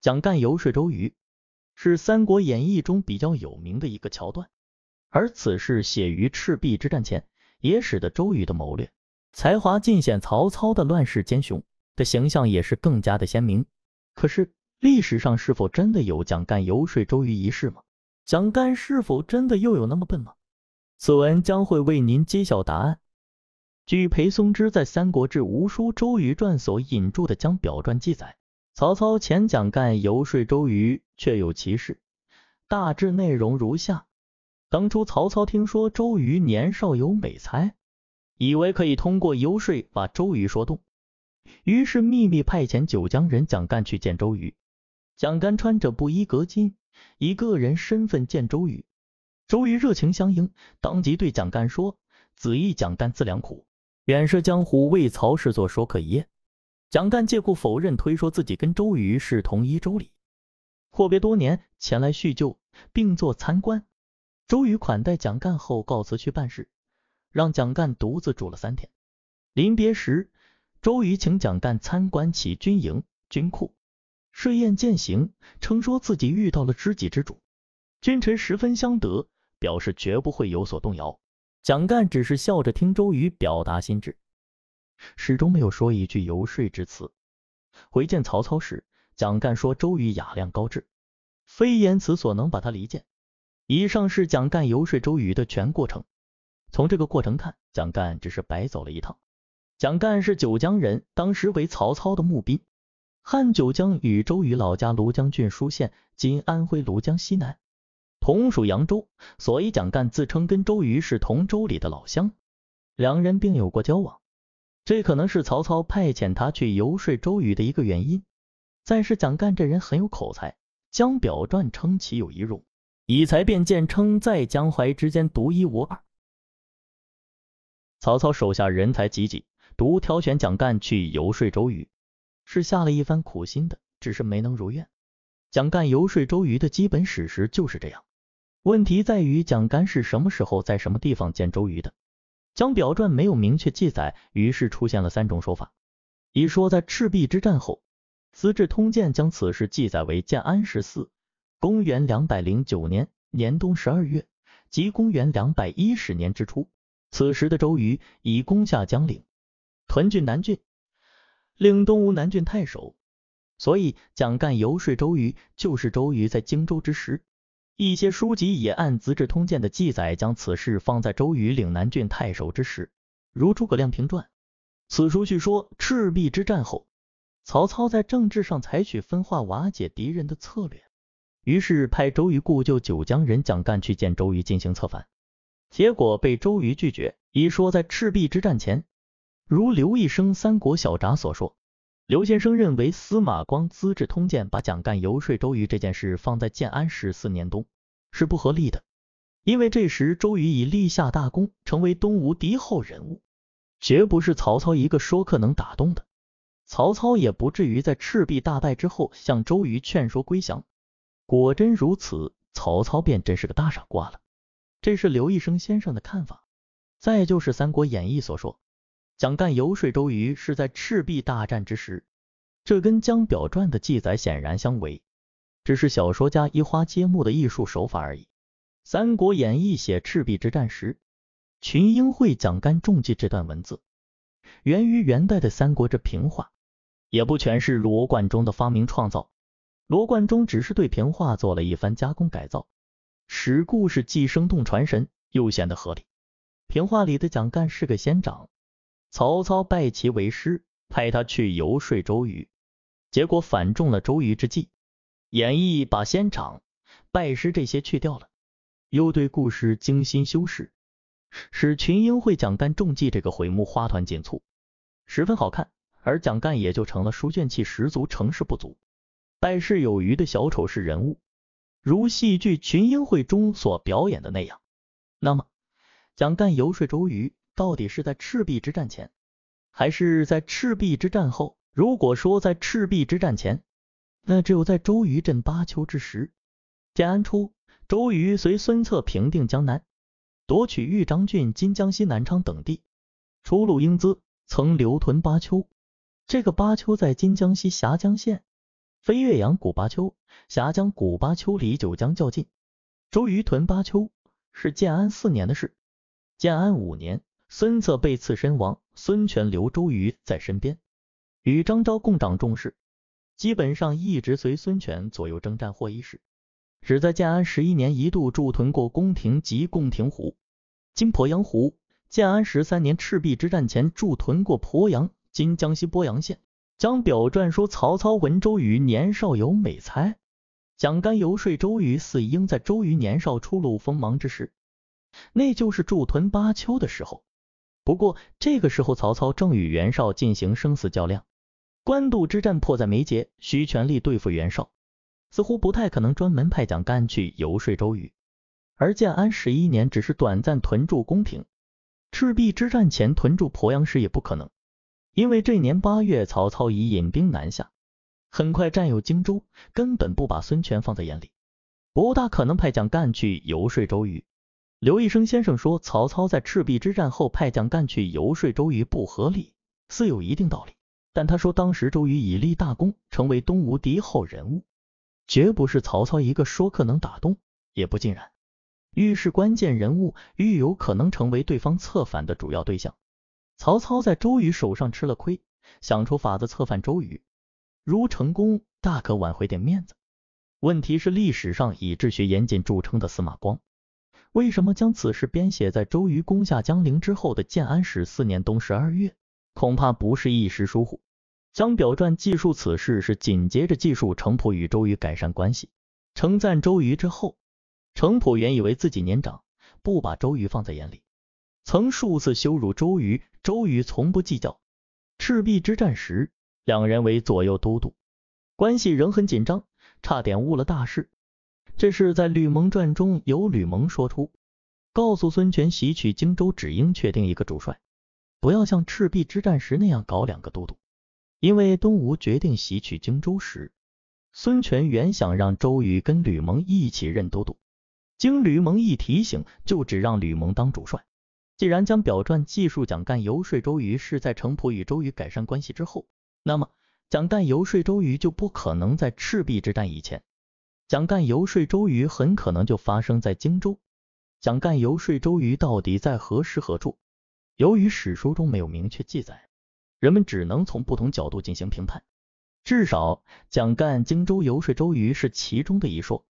蒋干游说周瑜是《三国演义》中比较有名的一个桥段，而此事写于赤壁之战前，也使得周瑜的谋略才华尽显，曹操的乱世奸雄的形象也是更加的鲜明。可是历史上是否真的有蒋干游说周瑜一事吗？蒋干是否真的又有那么笨吗？此文将会为您揭晓答案。据裴松之在《三国志吴书周瑜传》所引注的《江表传》记载。曹操遣蒋干游说周瑜，确有其事，大致内容如下：当初曹操听说周瑜年少有美才，以为可以通过游说把周瑜说动，于是秘密派遣九江人蒋干去见周瑜。蒋干穿着布衣革巾，以个人身份见周瑜，周瑜热情相迎，当即对蒋干说：“子义，蒋干自良苦，远涉江湖，为曹氏做说客也。”蒋干借故否认，推说自己跟周瑜是同一州里，阔别多年，前来叙旧，并做参观。周瑜款待蒋干后，告辞去办事，让蒋干独自住了三天。临别时，周瑜请蒋干参观其军营、军库，设宴饯行，称说自己遇到了知己之主，君臣十分相得，表示绝不会有所动摇。蒋干只是笑着听周瑜表达心志。始终没有说一句游说之词。回见曹操时，蒋干说：“周瑜雅量高致，非言辞所能把他离间。”以上是蒋干游说周瑜的全过程。从这个过程看，蒋干只是白走了一趟。蒋干是九江人，当时为曹操的募兵。汉九江与周瑜老家庐江郡舒县（今安徽庐江西南）同属扬州，所以蒋干自称跟周瑜是同州里的老乡，两人并有过交往。这可能是曹操派遣他去游说周瑜的一个原因。再是蒋干这人很有口才，《江表传》称其有仪容，以才辩见称，在江淮之间独一无二。曹操手下人才济济，独挑选蒋干去游说周瑜，是下了一番苦心的，只是没能如愿。蒋干游说周瑜的基本史实就是这样。问题在于蒋干是什么时候在什么地方见周瑜的？《江表传》没有明确记载，于是出现了三种说法。一说在赤壁之战后，《资治通鉴》将此事记载为建安十四，公元两百零九年年冬十二月，即公元两百一十年之初。此时的周瑜已攻下江陵、屯郡、南郡，令东吴南郡太守，所以蒋干游说周瑜，就是周瑜在荆州之时。一些书籍也按《资治通鉴》的记载，将此事放在周瑜岭南郡太守之时，如《诸葛亮评传》。此书据说赤壁之战后，曹操在政治上采取分化瓦解敌人的策略，于是派周瑜故旧九江人蒋干去见周瑜进行策反，结果被周瑜拒绝。一说在赤壁之战前，如刘义生《三国小札》所说。刘先生认为，司马光《资治通鉴》把蒋干游说周瑜这件事放在建安十四年冬，是不合理的，因为这时周瑜已立下大功，成为东吴敌后人物，绝不是曹操一个说客能打动的。曹操也不至于在赤壁大败之后向周瑜劝说归降。果真如此，曹操便真是个大傻瓜了。这是刘义生先生的看法。再就是《三国演义》所说。蒋干游说周瑜是在赤壁大战之时，这跟《江表传》的记载显然相违，只是小说家移花接木的艺术手法而已。《三国演义》写赤壁之战时，群英会蒋干中计这段文字，源于元代的《三国志平话》，也不全是罗贯中的发明创造。罗贯中只是对平话做了一番加工改造，使故事既生动传神，又显得合理。平话里的蒋干是个仙长。曹操拜其为师，派他去游说周瑜，结果反中了周瑜之计。演义把仙长、拜师这些去掉了，又对故事精心修饰，使群英会蒋干中计这个回目花团锦簇，十分好看。而蒋干也就成了书卷气十足、成事不足、败事有余的小丑式人物，如戏剧群英会中所表演的那样。那么，蒋干游说周瑜。到底是在赤壁之战前，还是在赤壁之战后？如果说在赤壁之战前，那只有在周瑜镇巴丘之时。建安初，周瑜随孙策平定江南，夺取豫章郡、今江西南昌等地，初露英姿，曾留屯巴丘。这个巴丘在今江西峡江县，飞岳阳古巴丘，峡江古巴丘离九江较近。周瑜屯巴丘是建安四年的事，建安五年。孙策被刺身亡，孙权留周瑜在身边，与张昭共掌众事，基本上一直随孙权左右征战或议事，只在建安十一年一度驻屯过宫廷及贡亭湖（今鄱阳湖）。建安十三年赤壁之战前驻屯过鄱阳（今江西鄱阳县）。《将表传》说曹操闻周瑜年少有美才，蒋干游说周瑜，似应在周瑜年少初露锋芒之时，那就是驻屯巴丘的时候。不过这个时候，曹操正与袁绍进行生死较量，官渡之战迫在眉睫，需全力对付袁绍，似乎不太可能专门派蒋干去游说周瑜。而建安十一年只是短暂屯驻宫廷，赤壁之战前屯驻鄱阳时也不可能，因为这年八月曹操已引兵南下，很快占有荆州，根本不把孙权放在眼里，不大可能派蒋干去游说周瑜。刘义生先生说，曹操在赤壁之战后派蒋干去游说周瑜不合理，似有一定道理。但他说，当时周瑜已立大功，成为东吴敌号人物，绝不是曹操一个说客能打动，也不尽然。遇是关键人物，遇有可能成为对方策反的主要对象。曹操在周瑜手上吃了亏，想出法子策反周瑜，如成功，大可挽回点面子。问题是，历史上以治学严谨著称的司马光。为什么将此事编写在周瑜攻下江陵之后的建安十四年冬十二月？恐怕不是一时疏忽。将表传记述此事是紧接着记述程普与周瑜改善关系、称赞周瑜之后。程普原以为自己年长，不把周瑜放在眼里，曾数次羞辱周瑜，周瑜从不计较。赤壁之战时，两人为左右都督，关系仍很紧张，差点误了大事。这是在《吕蒙传》中由吕蒙说出，告诉孙权袭取荆州只应确定一个主帅，不要像赤壁之战时那样搞两个都督。因为东吴决定袭取荆州时，孙权原想让周瑜跟吕蒙一起任都督，经吕蒙一提醒，就只让吕蒙当主帅。既然将表传记述蒋干游说周瑜是在程普与周瑜改善关系之后，那么蒋干游说周瑜就不可能在赤壁之战以前。蒋干游说周瑜很可能就发生在荆州。蒋干游说周瑜到底在何时何处？由于史书中没有明确记载，人们只能从不同角度进行评判。至少，蒋干荆州游说周瑜是其中的一说。